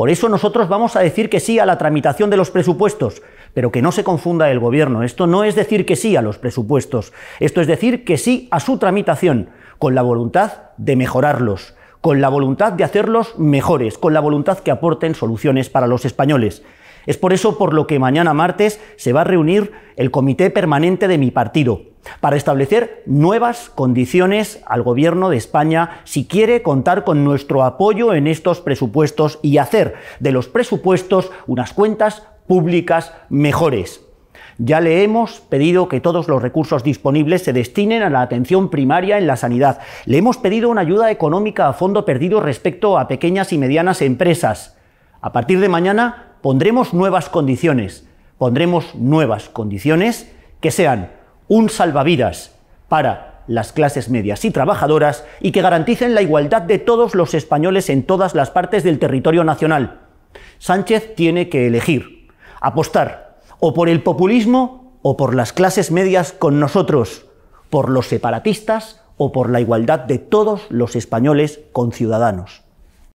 Por eso nosotros vamos a decir que sí a la tramitación de los presupuestos, pero que no se confunda el Gobierno. Esto no es decir que sí a los presupuestos, esto es decir que sí a su tramitación, con la voluntad de mejorarlos, con la voluntad de hacerlos mejores, con la voluntad que aporten soluciones para los españoles. Es por eso por lo que mañana martes se va a reunir el comité permanente de mi partido para establecer nuevas condiciones al Gobierno de España si quiere contar con nuestro apoyo en estos presupuestos y hacer de los presupuestos unas cuentas públicas mejores. Ya le hemos pedido que todos los recursos disponibles se destinen a la atención primaria en la sanidad. Le hemos pedido una ayuda económica a fondo perdido respecto a pequeñas y medianas empresas. A partir de mañana pondremos nuevas condiciones, pondremos nuevas condiciones que sean un salvavidas para las clases medias y trabajadoras y que garanticen la igualdad de todos los españoles en todas las partes del territorio nacional. Sánchez tiene que elegir, apostar o por el populismo o por las clases medias con nosotros, por los separatistas o por la igualdad de todos los españoles con ciudadanos.